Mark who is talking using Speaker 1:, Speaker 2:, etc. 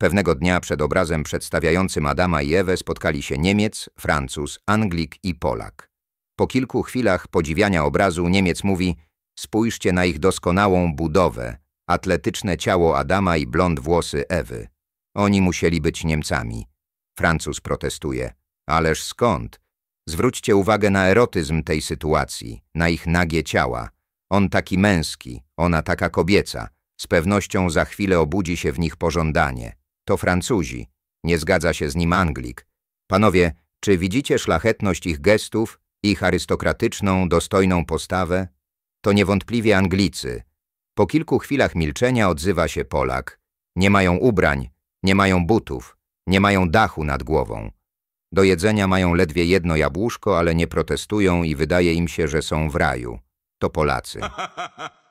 Speaker 1: Pewnego dnia przed obrazem przedstawiającym Adama i Ewę spotkali się Niemiec, Francuz, Anglik i Polak. Po kilku chwilach podziwiania obrazu Niemiec mówi spójrzcie na ich doskonałą budowę, atletyczne ciało Adama i blond włosy Ewy. Oni musieli być Niemcami. Francuz protestuje. Ależ skąd? Zwróćcie uwagę na erotyzm tej sytuacji, na ich nagie ciała. On taki męski, ona taka kobieca. Z pewnością za chwilę obudzi się w nich pożądanie to Francuzi, nie zgadza się z nim Anglik. Panowie, czy widzicie szlachetność ich gestów, ich arystokratyczną, dostojną postawę? To niewątpliwie Anglicy. Po kilku chwilach milczenia odzywa się Polak. Nie mają ubrań, nie mają butów, nie mają dachu nad głową. Do jedzenia mają ledwie jedno jabłuszko, ale nie protestują i wydaje im się, że są w raju. To Polacy.